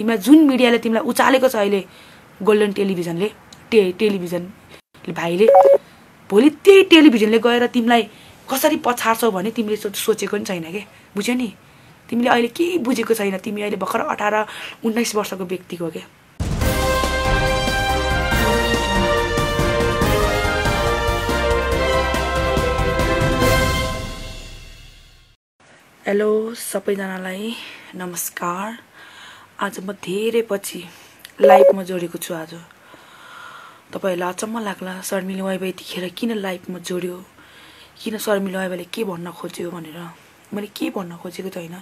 तिमीलाई जुन मिडियाले तिमीलाई उचालेको छ अहिले गोल्डन टेलिभिजनले टे टेलिभिजन भाइले भोलि त्यही टेलिभिजनले गएर तिमीलाई कसरी पछार्छौ भने तिमीले सोचेको पनि छैन के बुझ्यौ नि तिमीले अहिले केही बुझेको छैन तिमी अहिले भर्खर अठार उन्नाइस वर्षको व्यक्तिको क्या हेलो सबैजनालाई नमस्कार आज म धेरै पछि लाइफमा जोडेको छु आज तपाईँहरूलाई अचम्म लाग्ला शर्मिले वाइबाई यतिखेर किन लाइफमा जोड्यो किन शर्मिले वाइबाईले के भन्न खोज्यो भनेर मैले के भन्न खोजेको त होइन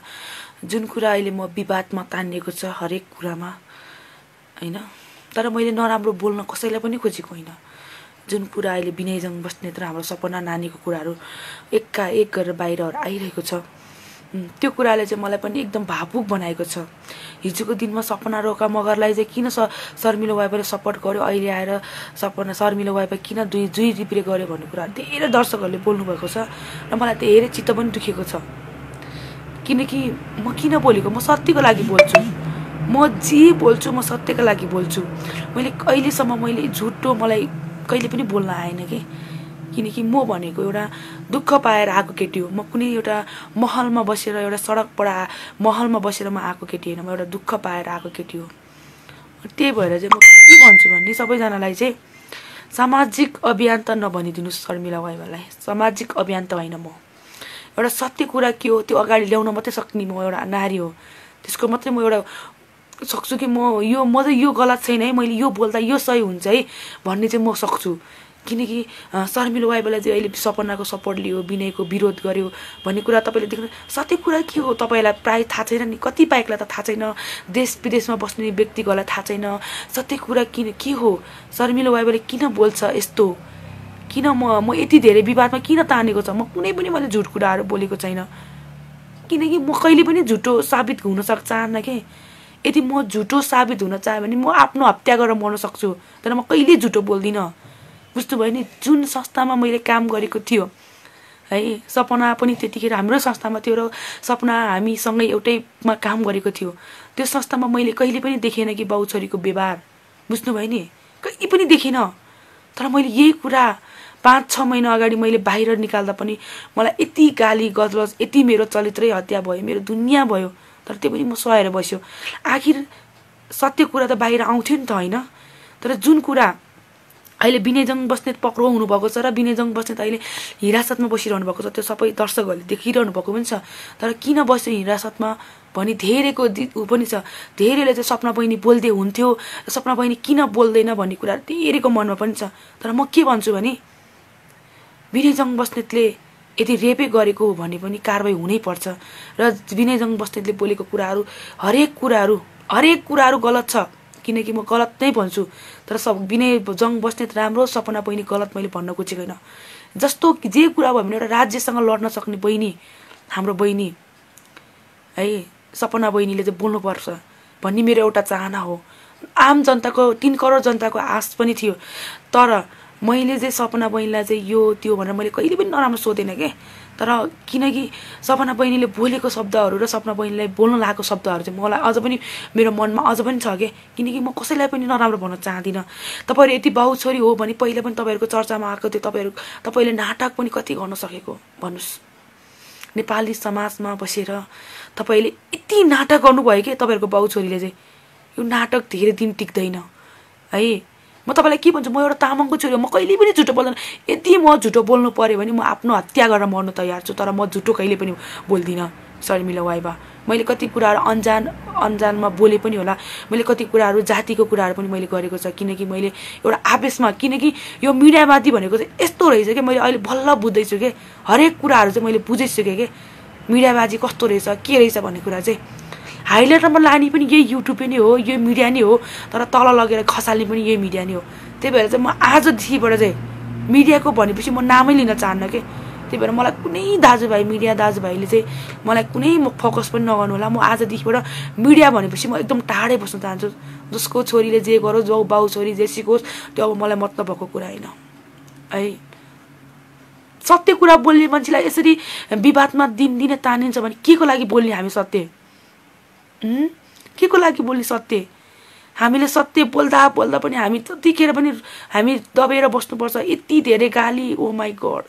जुन कुरा अहिले म विवादमा तानिएको छ हरेक कुरामा होइन तर मैले नराम्रो बोल्न कसैलाई पनि खोजेको होइन जुन कुरा अहिले विनयजङ बस्ने तर हाम्रो सपना नानीको कुराहरू एक्का एक गरेर बाहिरहरू आइरहेको छ त्यो कुराले चाहिँ मलाई पनि एकदम भावुक बनाएको छ हिजोको दिनमा सपना रोका मगरलाई चाहिँ किन स शर्मिलो वाइफले सपोर्ट गर्यो अहिले आएर सपना शर्मिलो वाइपा किन दुई दुई रिप्रे गर्यो भन्ने कुरा धेरै दर्शकहरूले बोल्नुभएको छ र मलाई धेरै चित्त पनि दुखेको छ किनकि म किन बोलेको म सत्यको लागि बोल्छु म जे बोल्छु म सत्यको लागि बोल्छु मैले कहिलेसम्म मैले झुटो मलाई कहिले पनि बोल्न आएन कि किनकि म भनेको एउटा दुःख पाएर आएको केटी हो म कुनै एउटा महलमा बसेर एउटा सडकबाट आ महलमा बसेर म आएको केटी होइन म एउटा दुःख पाएर आएको केटी हो त्यही भएर चाहिँ म के भन्छु भने सबैजनालाई चाहिँ सामाजिक अभियान त नभनिदिनुहोस् शर्मिला वाइबालाई सामाजिक अभियान त होइन म एउटा सत्य कुरा के हो त्यो अगाडि ल्याउन मात्रै सक्ने म एउटा नारी हो त्यसको मात्रै म एउटा सक्छु कि म यो म चाहिँ यो गलत छैन है मैले यो बोल्दा यो सही हुन्छ है भन्ने चाहिँ म सक्छु किनकि शर्मिलो वाइबलाई चाहिँ अहिले सपनाको सपोर्ट लियो विनयको विरोध गर्यो भन्ने कुरा तपाईँले देख्नु सत्य कुरा के हो तपाईँलाई प्रायः थाहा छैन नि कति बाहेकलाई त थाहा छैन देश विदेशमा बस्ने व्यक्तिहरूलाई थाहा छैन सत्य कुरा किन के हो शर्मिलो वाइबले किन बोल्छ यस्तो किन म म यति धेरै विवादमा किन तानेको छ म कुनै पनि मैले झुट कुराहरू बोलेको छैन किनकि म कहिले पनि झुटो साबित हुन सक् चाहन्न कि यदि म झुटो साबित हुन चाहेँ भने म आफ्नो हत्या गरेर मर्न सक्छु तर म कहिले झुटो बोल्दिनँ बुझ्नुभयो नि जुन संस्थामा मैले काम गरेको थियो है सपना पनि त्यतिखेर हाम्रो संस्थामा थियो र सपना हामीसँगै एउटैमा काम गरेको थियो त्यो संस्थामा मैले कहिले पनि देखेन कि बाउ छोरीको व्यवहार बुझ्नुभयो नि कहिले पनि देखिनँ तर मैले यही कुरा पाँच छ महिना अगाडि मैले बाहिर निकाल्दा पनि मलाई यति गाली गजलज यति मेरो चरित्रै हत्या भयो मेरो दुनियाँ भयो तर त्यो पनि म सहेर बस्यो आखिर सत्य कुरा त बाहिर आउँथ्यो नि त होइन तर जुन कुरा अहिले विनयजङ बस्नेत पक्रो हुनुभएको छ र विनयजङ बस्नेत अहिले हिरासतमा बसिरहनु भएको छ त्यो सबै दर्शकहरूले देखिरहनु भएको पनि छ तर किन बस्यो हिरासतमा भनी धेरैको ऊ पनि छ धेरैले चाहिँ सपना बहिनी बोल्दै हुन्थ्यो सपना बहिनी किन बोल्दैन भन्ने कुराहरू धेरैको मनमा पनि छ तर म के भन्छु भने विनयजङ बस्नेतले यदि रेपै गरेको हो भने पनि कारवाही हुनैपर्छ र विनयजङ बस्नेतले बोलेको कुराहरू हरेक कुराहरू हरेक कुराहरू गलत छ किनकि म गलत नै भन्छु तर सब विनय जङ बस्ने त राम्रो सपना बहिनी गलत मैले भन्न खोजेको होइन जस्तो जे कुरा भयो भने एउटा राज्यसँग लड्न सक्ने बहिनी हाम्रो बहिनी है सपना बहिनीले चाहिँ बोल्नुपर्छ भन्ने मेरो एउटा चाहना हो आम जनताको तिन करोड जनताको आश पनि थियो तर मैले चाहिँ सपना बहिनीलाई चाहिँ यो त्यो भनेर मैले कहिले पनि नराम्रो सोधेन के तर किनकि सपना बहिनीले बोलेको शब्दहरू र सपना बहिनीलाई बोल्न लागेको शब्दहरू चाहिँ मलाई अझ पनि मेरो मनमा अझ पनि छ क्या किनकि म कसैलाई पनि नराम्रो भन्न चाहदिनँ तपाईँहरू यति बाउ छोरी हो भने पहिला पनि तपाईँहरूको चर्चामा आएको थियो तपाईँहरू तपाईँले नाटक पनि कति गर्न सकेको भन्नुहोस् नेपाली समाजमा बसेर तपाईँले यति नाटक गर्नुभयो कि तपाईँहरूको बाउ छोरीले चाहिँ यो नाटक धेरै दिन टिक्दैन है म तपाईँलाई के भन्छु म एउटा तामाङको छोरी म कहिले पनि झुटो बोल्दैन यदि म झुटो बोल्नु पऱ्यो भने म आफ्नो हत्या गरेर मर्नु तयार छु तर म झुटो कहिले पनि बोल्दिनँ शर्मिला वाइबा मैले कति कुराहरू अन्जान अन्जानमा बोले पनि होला मैले कति कुराहरू जातिको कुराहरू पनि मैले गरेको छ किनकि मैले एउटा आवेशमा किनकि यो मिडियावादी भनेको चाहिँ यस्तो रहेछ कि मैले अहिले बल्ल बुझ्दैछु कि हरेक कुराहरू चाहिँ मैले बुझिसकेँ कि मिडियाबाजी कस्तो रहेछ के रहेछ भन्ने कुरा चाहिँ हाइलाइटरमा लाने पनि यही युट्युब पनि हो यो मिडिया नै हो तर तल लगेर खसाल्ने पनि यही मिडिया नै हो त्यही भएर चाहिँ म आजदेखिबाट चाहिँ मिडियाको भनेपछि म नामै लिन चाहन्न कि त्यही भएर मलाई कुनै दाजुभाइ मिडिया दाजुभाइले चाहिँ मलाई कुनै म फोकस पनि नगर्नु होला म आजदेखिबाट मिडिया भनेपछि म एकदम टाढै बस्न चाहन्छु जसको छोरीले जे गरोस् जो बाउ छोरी जे सिकोस् त्यो अब मलाई मतलब भएको कुरा होइन है सत्य कुरा बोल्ने मान्छेलाई यसरी विवादमा दिनदिनै तानिन्छ भने के को लागि बोल्ने हामी सत्य के को लागि बोल्ने सत्य हामीले सत्य बोल्दा बोल्दा पनि हामी जतिखेर पनि हामी दबेर बस्नुपर्छ यति धेरै गाली ओ माई गड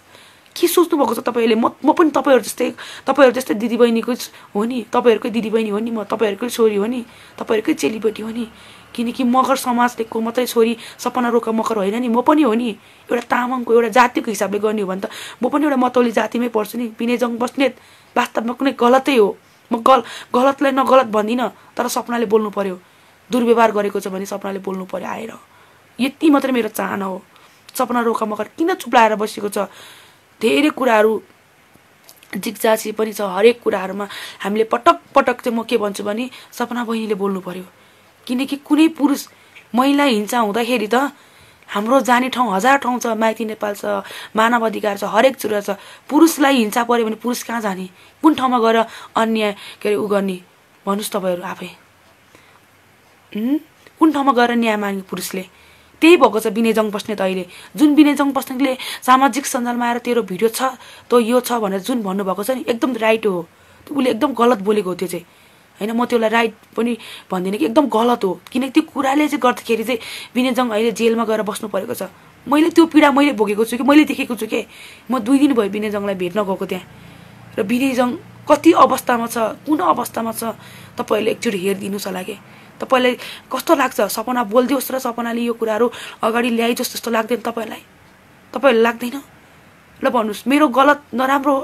के सोच्नु भएको छ तपाईँहरूले म म पनि तपाईँहरू जस्तै तपाईँहरू जस्तै दिदीबहिनीको हो नि तपाईँहरूकै दिदीबहिनी हो नि म तपाईँहरूकै छोरी हो नि तपाईँहरूकै चेलीबेटी हो नि किनकि मगर समाजले मात्रै छोरी सपना रोका मकर होइन नि म पनि हो नि एउटा तामाङको एउटा जातिको हिसाबले गर्ने हो भने त म पनि एउटा मतौली जातिमै पर्छु नि पिनेजङ बस्नेत वास्तवमा कुनै गलतै हो म गल गलतलाई नगलत भन्दिनँ तर सपनाले बोल्नु पर्यो दुर्व्यवहार गरेको छ भने सपनाले बोल्नु पऱ्यो आएर यति मात्रै मेरो चाहना हो सपना रोका मकर किन चुप्लाएर बसेको छ धेरै कुराहरू जिज्ञासी पनि छ हरेक कुराहरूमा हामीले पटक पटक चाहिँ म के भन्छु भने सपना बहिनीले बोल्नु पऱ्यो किनकि कुनै पुरुष महिला हिंसा हुँदाखेरि त हाम्रो जाने ठाउँ हजार ठाउँ छ माइती नेपाल छ मानव अधिकार छ हरेक चुरा छ पुरुषलाई हिंसा पऱ्यो भने पुरुष कहाँ जाने कुन ठाउँमा गएर अन्याय के अरे ऊ गर्ने भन्नुहोस् तपाईँहरू आफै कुन ठाउँमा गएर न्याय माग्ने पुरुषले त्यही भएको छ विनयजङ त अहिले जुन विनय विनयजङ बस्नेतले सामाजिक सञ्जालमा आएर तेरो भिडियो छ तँ यो छ भनेर जुन भन्नुभएको छ नि एकदम राइट हो उसले एकदम गलत बोलेको हो त्यो चाहिँ होइन म त्यसलाई राइट पनि भन्दिनँ कि एकदम गलत हो किनकि त्यो कुराले चाहिँ गर्दाखेरि चाहिँ विनयजङ अहिले जेलमा गएर बस्नु परेको छ मैले त्यो पीडा मैले भोगेको छु कि मैले देखेको छु के म दुई दिन भयो विनयजङलाई भेट्न गएको त्यहाँ र विनयजङ कति अवस्थामा छ कुन अवस्थामा छ तपाईँहरूले एकचोटि हेरिदिनुहोस् होला कि तपाईँलाई कस्तो लाग्छ सपना बोलिदियोस् र सपनाले यो कुराहरू अगाडि ल्याइदियोस् जस्तो लाग्दैन तपाईँलाई तपाईँहरू लाग्दैन ल भन्नुहोस् मेरो गलत नराम्रो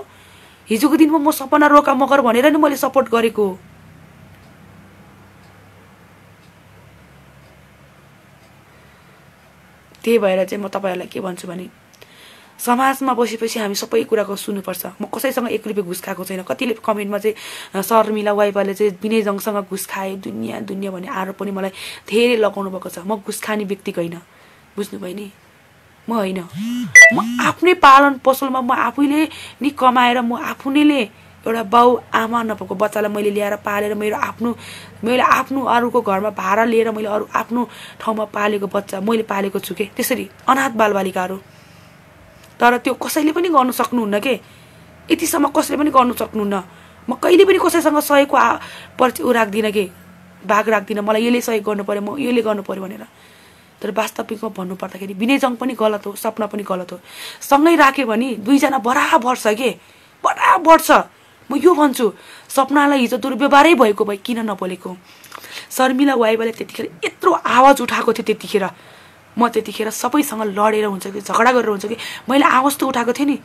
हिजोको दिनमा म सपना रोका मगर भनेर नि मैले सपोर्ट गरेको हो त्यही भएर चाहिँ म तपाईँहरूलाई के भन्छु भने समाजमा बसेपछि हामी सबै कुराको सुन्नुपर्छ म कसैसँग एक रुपियाँ घुस खाएको छैन कतिले कमेन्टमा चाहिँ शर्मिला वाइपाले चाहिँ विनय जङसँग घुस खाए दुनियाँ दुनियाँ भन्ने आरोप पनि मलाई धेरै लगाउनु भएको छ म घुस खाने व्यक्ति होइन बुझ्नुभयो नि म होइन म आफ्नै पालन पसलमा म आफैले नि कमाएर म आफूले एउटा बाउ आमा नभएको बच्चालाई मैले ल्याएर पालेर मेरो आफ्नो मैले आफ्नो अरूको घरमा भाडा लिएर मैले अरू आफ्नो ठाउँमा पालेको बच्चा मैले पालेको छु कि त्यसरी अनाथ बालबालिकाहरू तर त्यो कसैले पनि गर्नु सक्नुहुन्न के यतिसम्म कसैले पनि गर्नु सक्नुहुन्न म कहिले पनि कसैसँग सहयोगको आ पर्च ऊ राख्दिनँ कि भाग राख्दिनँ मलाई यसले सहयोग गर्नु पऱ्यो म यसले गर्नु पऱ्यो भनेर तर वास्तविकमा भन्नुपर्दाखेरि विनयजङ पनि गलत हो सपना पनि गलत हो सँगै राख्यो भने दुईजना बराबर छ के बराबर छ म यो भन्छु सपनालाई हिजो दुर्व्यवहारै भएको भए किन नबोलेको शर्मिला वाइबाले त्यतिखेर यत्रो आवाज उठाएको थियो त्यतिखेर म त्यतिखेर सबैसँग लडेर हुन्छ कि झगडा गरेर हुन्छ कि मैले आवाज त उठाएको थिएँ नि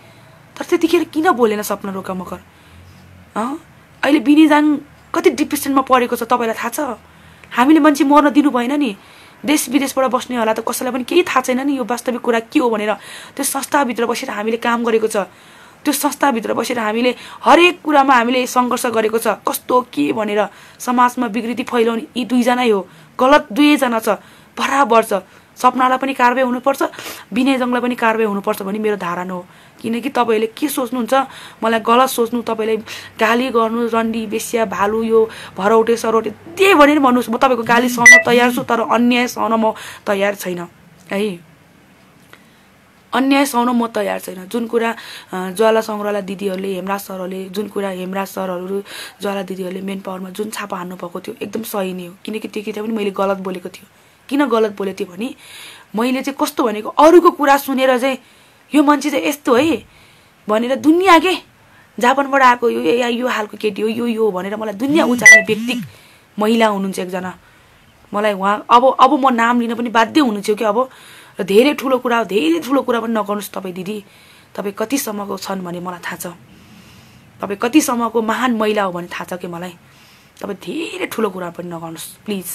तर त्यतिखेर किन बोलेन सपना रोका मकर अहिले बिनिजाङ कति डिप्रेसनमा परेको छ तपाईँलाई थाहा छ हामीले मान्छे मर्न दिनु भएन नि देश विदेशबाट बस्ने होला त कसैलाई पनि केही थाहा छैन नि यो वास्तविक कुरा के हो भनेर त्यो संस्थाभित्र बसेर हामीले काम गरेको छ त्यो संस्थाभित्र बसेर हामीले हरेक कुरामा हामीले सङ्घर्ष गरेको छ कस्तो के भनेर समाजमा विकृति फैलाउने यी दुईजनै हो गलत दुवैजना छ बराबर छ सपनालाई पनि कारवाही हुनुपर्छ विनयजङलाई पनि कारवाही हुनुपर्छ भन्ने मेरो धारणा हो किनकि तपाईँहरूले के सोच्नुहुन्छ मलाई गलत सोच्नु तपाईँले गाली गर्नु रन्डी बेसिया भालु यो भरौटे सरौटे त्यही भनेर भन्नुहोस् म तपाईँको गाली सहन तयार छु तर अन्याय सहन म तयार छैन है अन्याय सहन म तयार छैन जुन कुरा ज्वाला सङ्ग्रहालय दिदीहरूले हेमराज सरहरूले जुन कुरा हेमराज सरहरू ज्वाला दिदीहरूले मेन पावरमा जुन छापा हान्नु भएको थियो एकदम सही नै हो किनकि त्यो किताब पनि मैले गलत बोलेको थियो किन गलत बोलेको थियो भने मैले चाहिँ कस्तो भनेको अरूको कुरा सुनेर चाहिँ यो मान्छे चाहिँ यस्तो है भनेर दुनियाँ के जापानबाट आएको यो या यो हालको केटी हो यो यो भनेर मलाई दुनियाँ उचाल्ने व्यक्ति महिला हुनुहुन्छ एकजना मलाई उहाँ अब अब म नाम लिन पनि बाध्य हुनुहुन्थ्यो कि अब र धेरै ठुलो कुरा धेरै ठुलो कुरा पनि नगर्नुहोस् तपाईँ दिदी तपाईँ कतिसम्मको छन् भने मलाई थाहा छ तपाईँ कतिसम्मको महान महिला हो भने थाहा छ कि मलाई तपाईँ धेरै ठुलो कुरा पनि नगर्नुहोस् प्लिज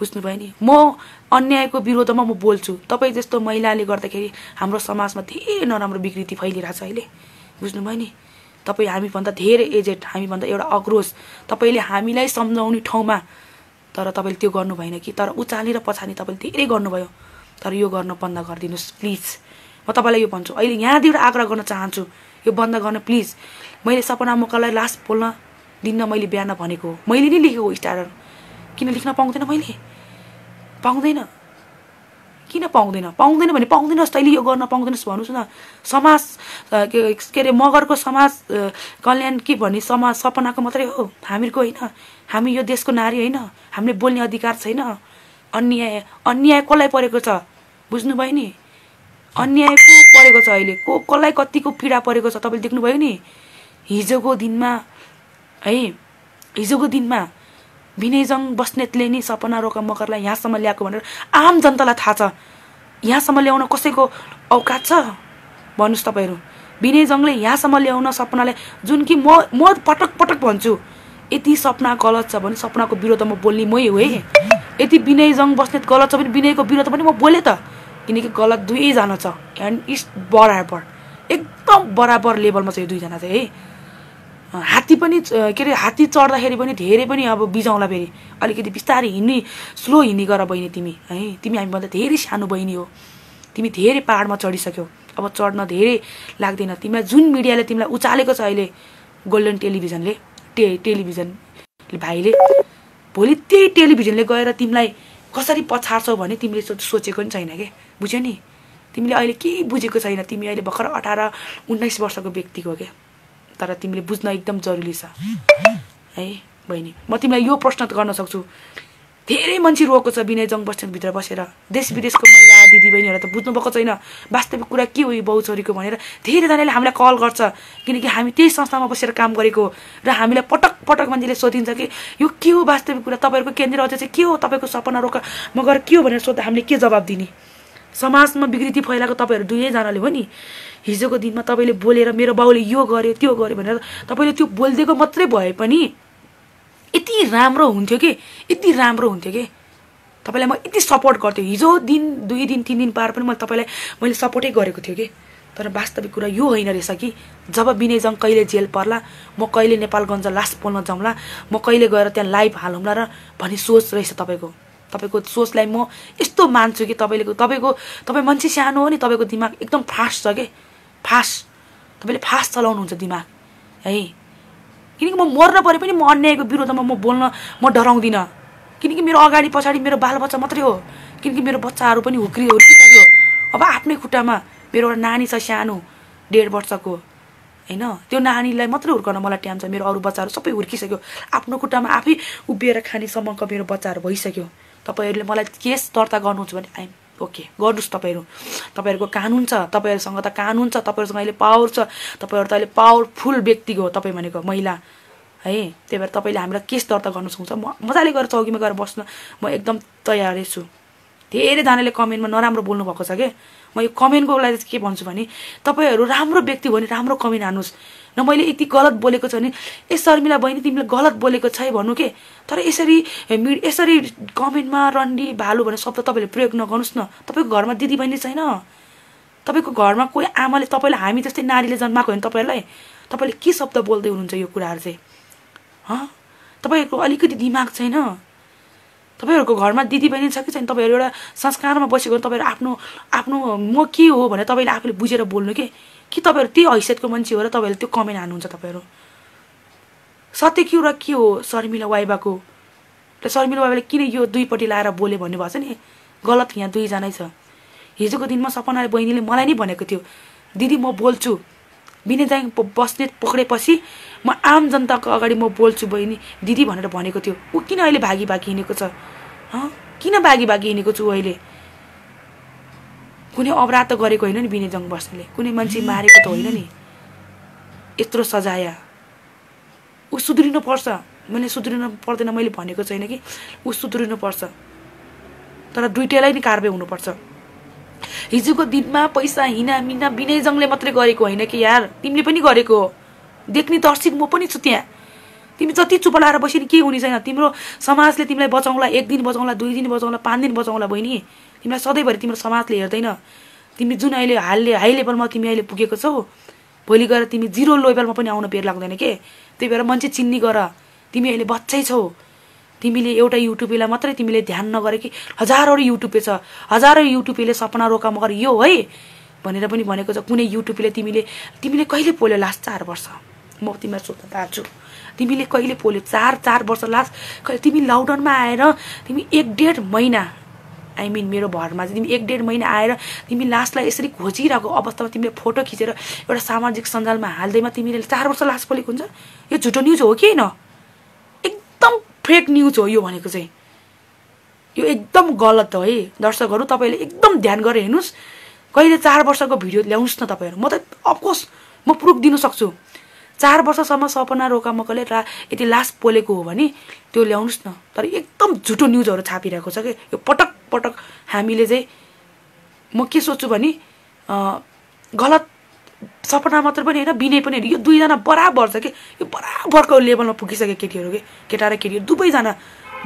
बुझ्नुभयो नि म अन्यायको विरोधमा म बोल्छु तपाईँ जस्तो महिलाले गर्दाखेरि हाम्रो समाजमा धेरै नराम्रो विकृति फैलिरहेको छ अहिले बुझ्नुभयो नि तपाईँ हामीभन्दा धेरै एजेड हामीभन्दा एउटा अग्रोज तपाईँले हामीलाई सम्झाउने ठाउँमा तर तपाईँले त्यो गर्नु भएन कि तर उचाली र पछाडि तपाईँले धेरै गर्नुभयो तर यो गर्न बन्द गरिदिनुहोस् प्लिज म तपाईँलाई यो भन्छु अहिले यहाँदेखि आग्रह गर्न चाहन्छु यो बन्द गर्न प्लिज मैले सपना मोकालाई लास्ट बोल्न दिन्न मैले बिहान भनेको हो मैले नै लेखेको स्टारर किन लेख्न पाउँदैन मैले पाउँदैन किन पाउँदैन पाउँदैन भने पाउँदैनस् तैँले यो गर्न पाउँदैनस् भन्नुहोस् न समाज के अरे मगरको समाज कल्याण के भन्ने समाज सपनाको मात्रै हो हामीहरूको होइन हामी यो देशको नारी होइन हामीले बोल्ने अधिकार छैन अन्याय अन्याय कसलाई परेको छ बुझ्नुभयो नि अन्याय को परेको छ अहिले को कसलाई कतिको पीडा परेको छ तपाईँले देख्नुभयो नि हिजोको दिनमा है हिजोको दिनमा विनयजङ बस्नेतले नि सपना रोका मकरलाई यहाँसम्म ल्याएको भनेर आम जनतालाई थाहा छ यहाँसम्म ल्याउन कसैको औकात छ भन्नुहोस् तपाईँहरू विनयजङले यहाँसम्म ल्याउन सपनालाई जुन कि म म पटक पटक भन्छु यति सपना गलत छ भने सपनाको विरोधमा बोल्ने मै हो है यति विनयजङ बस्नेत गलत छ भने विनयको विरोध पनि म बोलेँ त किनकि गलत दुईजना छ एन्ड इस्ट बराबर एकदम बराबर लेभलमा छ यो दुईजना चाहिँ है हात्ती पनि के अरे हात्ती चढ्दाखेरि पनि धेरै पनि अब बिजाउँला फेरि अलिकति बिस्तारै हिँड्ने स्लो हिँड्ने गर बहिनी तिमी है तिमी हामीभन्दा धेरै सानो बहिनी हो तिमी धेरै पाहाडमा चढिसक्यौ अब चढ्न धेरै लाग्दैन तिमीलाई जुन मिडियाले तिमीलाई उचालेको छ अहिले गोल्डन टेलिभिजनले टे टेलिभिजन भाइले भोलि त्यही टेलिभिजनले गएर तिमीलाई कसरी पछार्छौ भने तिमीले सोचेको पनि छैन के बुझ्यो नि तिमीले अहिले केही बुझेको छैन तिमी अहिले भर्खर अठार उन्नाइस वर्षको व्यक्तिको क्या तर तिमीले बुझ्न एकदम जरुरी छ है बहिनी म तिमीलाई यो प्रश्न गर्न सक्छु धेरै मान्छे रोएको छ विनय जङ स्ट्यान्डभित्र बसेर देश विदेशको महिला दिदीबहिनीहरूलाई त बुझ्नु भएको छैन वास्तविक कुरा के हो यो बाउ छोरीको भनेर धेरैजनाले हामीलाई कल गर्छ किनकि हामी त्यही संस्थामा बसेर काम गरेको र हामीलाई पटक पटक मान्छेले सोधिन्छ कि यो के हो वास्तविक कुरा तपाईँहरूको केन्द्रीय अध्यक्ष के हो तपाईँको सपना रोक मगर के हो भनेर सोध्दा हामीले के जवाब दिने समाजमा विकृति फैलाएको तपाईँहरू दुवैजनाले हो नि हिजोको दिनमा तपाईँले बोलेर मेरो बाउले यो गर्यो त्यो गर्यो भनेर तपाईँले त्यो बोलिदिएको मात्रै भए पनि यति राम्रो हुन्थ्यो कि यति राम्रो हुन्थ्यो कि तपाईँलाई म यति सपोर्ट गर्थेँ हिजो दिन दुई दिन तिन दिन पार पनि मैले तपाईँलाई मैले सपोर्टै गरेको थिएँ कि तर वास्तविक कुरा यो होइन रहेछ कि जब विनयजङ कहिले जेल पर्ला म कहिले नेपालगञ्ज लास्ट पोलमा जाउँला म कहिले गएर त्यहाँ लाइभ हालौँला र भन्ने सोच रहेछ तपाईँको तपाईँको सोचलाई म यस्तो मान्छु कि तपाईँले तपाईँको तपाईँ मान्छे सानो हो नि तपाईँको दिमाग एकदम फास्ट छ कि फास्ट तपाईँले फास्ट चलाउनुहुन्छ दिमाग है किनकि म मर्न परे पनि म अन्यायको विरोधमा म बोल्न म डराउँदिनँ किनकि मेरो अगाडि पछाडि मेरो बालबच्चा मात्रै हो किनकि मेरो बच्चाहरू पनि हुक्री हुर्किसक्यो अब आफ्नै खुट्टामा मेरो एउटा नानी छ सानो डेढ वर्षको होइन त्यो नानीलाई मात्रै हुर्कन मलाई टाइम छ मेरो अरू बच्चाहरू सबै हुर्किसक्यो आफ्नो खुट्टामा आफै उभिएर खानेसम्मको मेरो बच्चाहरू भइसक्यो तपाईँहरूले मलाई केस दर्ता गर्नुहुन्छ भने आइएम ओके गर्नुहोस् तपाईँहरू तपाईँहरूको कानुन छ तपाईँहरूसँग त कानुन छ तपाईँहरूसँग अहिले पावर छ तपाईँहरू त अहिले पावरफुल व्यक्तिको हो तपाईँ भनेको महिला है त्यही भएर तपाईँले हामीलाई केस दर्ता गर्नु सक्छ म मजाले गएर चौकीमा गएर बस्न म एकदम तयारै छु धेरैजनाले कमेन्टमा नराम्रो बोल्नु भएको छ क्या म यो कमेन्टको लागि के भन्छु भने तपाईँहरू राम्रो व्यक्ति भयो भने राम्रो कमेन्ट हान्नुहोस् न मैले यति गलत बोलेको छ भने ए शर्मिला बहिनी तिमीले गलत बोलेको छ है भन्नु के तर यसरी मि यसरी कमेन्टमा रन्डी भालु भन्ने शब्द तपाईँले प्रयोग नगर्नुहोस् न तपाईँको घरमा दिदी बहिनी छैन तपाईँको घरमा कोही आमाले तपाईँलाई हामी जस्तै नारीले जन्माएको हो तपाईँलाई तपाईँले के शब्द बोल्दै हुनुहुन्छ यो कुराहरू चाहिँ ह तपाईँको अलिकति दिमाग छैन तपाईँहरूको घरमा दिदी बहिनी छ कि छैन तपाईँहरू एउटा संस्कारमा बसेको तपाईँहरू आफ्नो आफ्नो म के हो भनेर तपाईँले आफूले बुझेर बोल्नु के कि तपाईँहरू त्यही हैसियतको मान्छे हो र तपाईँहरूले त्यो कमेन्ट हान्नुहुन्छ तपाईँहरू सत्य के र के हो शर्मिला वाइबाको र शर्मिला वाइबाले किन यो दुईपट्टि लाएर बोल्यो भन्नुभएको छ नि गलत यहाँ दुईजनै छ हिजोको दिनमा सपनाले बहिनीले मलाई नै भनेको थियो दिदी म बोल्छु विनयदाङ बस्नेत पक्रेपछि म आम जनताको अगाडि म बोल्छु बहिनी दिदी भनेर भनेको थियो ऊ किन अहिले भागी भागी हिँडेको छ किन भागी भागी हिँडेको छु अहिले कुनै अपराध त गरेको होइन नि विनिताङ बस्नेले कुनै मान्छे मारेको त होइन नि यत्रो सजाय ऊ सुध्रिनुपर्छ मैले सुध्रिनु पर्दैन मैले भनेको छैन कि ऊ सुध्रिनुपर्छ तर दुइटैलाई नि कारवाही हुनुपर्छ हिजोको दिनमा पैसा हिना हिनामिना विनयजङले मात्रै गरेको होइन कि यार तिमीले पनि गरेको हो देख्ने तर्सिक म पनि छु त्यहाँ तिमी जति लगाएर बस्यो नि केही हुने छैन तिम्रो समाजले तिमीलाई बचाउँला एक दिन बचाउँला दुई दिन बचाउँला पाँच दिन बचाउँला बहिनी तिमीलाई सधैँभरि तिम्रो समाजले हेर्दैन तिमी जुन अहिले हालले हाई लेभलमा तिमी अहिले पुगेको छौ भोलि गएर तिमी जिरो लेभलमा पनि आउन बेर लाग्दैन के त्यही भएर मान्छे चिन्ने गर तिमी अहिले बच्चै छौ तिमीले एउटा युट्युबेलाई मात्रै तिमीले ध्यान नगरे कि हजारौँ युट्युबे छ हजारौँ युट्युबेले सपना रोका मगर यो है भनेर पनि भनेको छ कुनै युट्युबले तिमीले तिमीले कहिले पोल्यो लास्ट चार वर्ष म तिमीलाई सोध्न चाहन्छु तिमीले कहिले पोल्यो चार चार वर्ष लास्ट तिमी लकडाउनमा आएर तिमी एक डेढ महिना आई मिन मेरो घरमा चाहिँ तिमी एक डेढ महिना आएर तिमी लास्टलाई यसरी खोजिरहेको अवस्थामा तिमीले फोटो खिचेर एउटा सामाजिक सञ्जालमा हाल्दैमा तिमीले चार वर्ष लास्ट पोलेको हुन्छ यो झुटो न्युज हो कि होइन एकदम फेक न्युज हो यो भनेको चाहिँ यो एकदम गलत हो है दर्शकहरू तपाईँले एकदम ध्यान गरेर हेर्नुहोस् कहिले चार वर्षको भिडियो ल्याउनुहोस् न तपाईँहरू म त अफकोर्स म प्रुफ दिन सक्छु चार वर्षसम्म सपना रोका मकले रा यति लास्ट पोलेको हो भने त्यो ल्याउनुहोस् न तर एकदम झुटो न्युजहरू छापिरहेको छ कि यो पटक पटक हामीले चाहिँ म के सोच्छु भने गलत सपना मात्र पनि होइन विनय पनि होइन यो दुईजना बराबर छ कि यो बराबरको लेभलमा पुगिसक्यो केटीहरू कि केटा र केटीहरू दुवैजना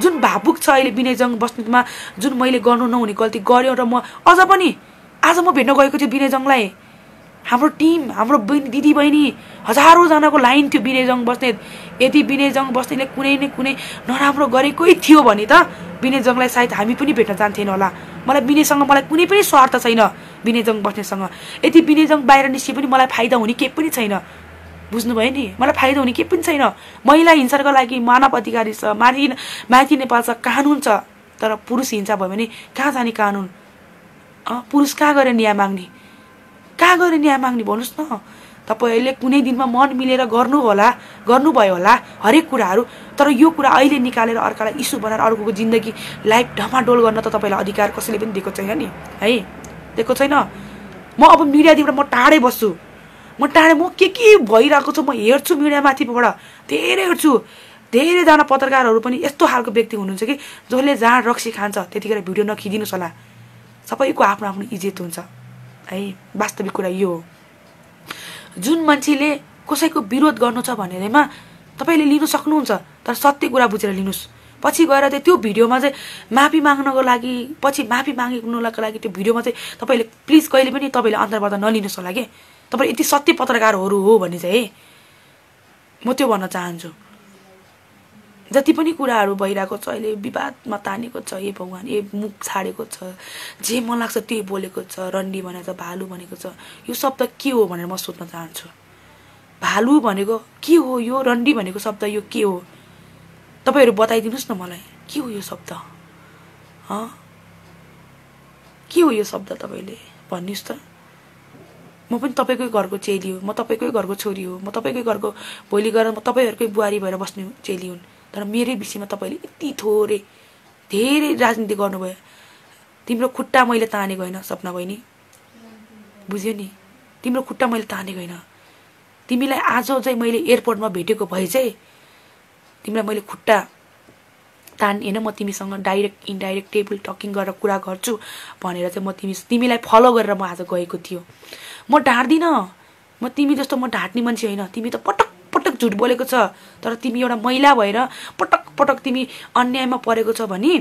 जुन भावुक छ अहिले विनय बस्नेतमा जुन मैले गर्नु नहुने गल्ती गऱ्यो र म अझ पनि आज म भेट्न गएको थिएँ विनय हाम्रो टिम हाम्रो बहिनी दिदीबहिनी हजारौँजनाको लाइन थियो विनयजङ बस्ने यदि विनयजङ बस्नेले कुनै न कुनै नराम्रो गरेकै थियो भने त विनयजङलाई सायद हामी पनि भेट्न जान्थेन होला मलाई विनयसँग मलाई कुनै पनि स्वार्थ छैन विनयजङ बस्नेसँग यदि विनयजङ बाहिर निस्के पनि मलाई फाइदा हुने केही पनि छैन बुझ्नुभयो नि मलाई फाइदा हुने केही पनि छैन महिला हिंसाको लागि मानव अधिकार छ माथि माथि नेपाल छ कानुन छ तर पुरुष हिंसा भयो भने कहाँ जाने कानुन पुरुष कहाँ गएर न्याय माग्ने कहाँ गएर न्याय माग्ने भन्नुहोस् न तपाईँहरूले कुनै दिनमा मन मिलेर गर्नु होला गर्नुभयो होला हरेक कुराहरू तर यो कुरा अहिले निकालेर अर्कालाई इस्यु बनाएर अर्कोको जिन्दगी लाइफ ढमाडोल गर्न त तपाईँलाई अधिकार कसैले पनि दिएको छैन नि है दिएको छैन म अब मिडियादेखिबाट म टाढै बस्छु म टाढै म के के भइरहेको छु म हेर्छु मिडियामाथिबाट धेरै हेर्छु धेरैजना पत्रकारहरू पनि यस्तो खालको व्यक्ति हुनुहुन्छ कि जसले जहाँ रक्सी खान्छ त्यतिखेर भिडियो नखिदिनुहोस् होला सबैको आफ्नो आफ्नो इज्जत हुन्छ है वास्तविक कुरा यो जुन मान्छेले कसैको विरोध गर्नु छ भनेरमा तपाईँले लिनु सक्नुहुन्छ तर सत्य कुरा बुझेर लिनुहोस् पछि गएर चाहिँ त्यो भिडियोमा चाहिँ माफी माग्नको लागि पछि माफी माग्नुको लागि त्यो भिडियोमा चाहिँ तपाईँले प्लिज कहिले पनि तपाईँले अन्तर्वार्ता नलिनुहोस् होला कि तपाईँ यति सत्य पत्रकारहरू हो भने चाहिँ है म त्यो भन्न चाहन्छु जति पनि कुराहरू भइरहेको छ अहिले विवादमा तानेको छ ए भगवान् ए मुख छाडेको छ जे मन लाग्छ त्यही बोलेको छ रन्डी भनेको भालु भनेको छ यो शब्द के हो भनेर म सोध्न चाहन्छु भालु भनेको के हो यो रन्डी भनेको शब्द यो के हो तपाईँहरू बताइदिनुहोस् न मलाई के हो यो शब्द के हो यो शब्द तपाईँले भन्नुहोस् त म पनि तपाईँकै घरको चेली हो म तपाईँकै घरको छोरी हो म तपाईँकै घरको भोलि गएर म तपाईँहरूकै बुहारी भएर बस्ने चेली हुन् तर मेरै विषयमा तपाईँले यति थोरै धेरै राजनीति गर्नुभयो तिम्रो खुट्टा मैले तानेको होइन सपना बहिनी बुझ्यो नि तिम्रो खुट्टा मैले तानेको होइन तिमीलाई आज चाहिँ मैले एयरपोर्टमा भेटेको भए चाहिँ तिमीलाई मैले खुट्टा तान होइन म तिमीसँग डाइरेक्ट इन्डाइरेक्ट टेबल टकिङ गरेर कुरा गर्छु भनेर चाहिँ म तिमी तिमीलाई फलो गरेर म आज गएको थियो म ढाँट्दिनँ म तिमी जस्तो म ढाँट्ने मान्छे होइन तिमी त पटक पटक झुट बोलेको छ तर तिमी एउटा महिला भएर पटक पटक तिमी अन्यायमा परेको छ भने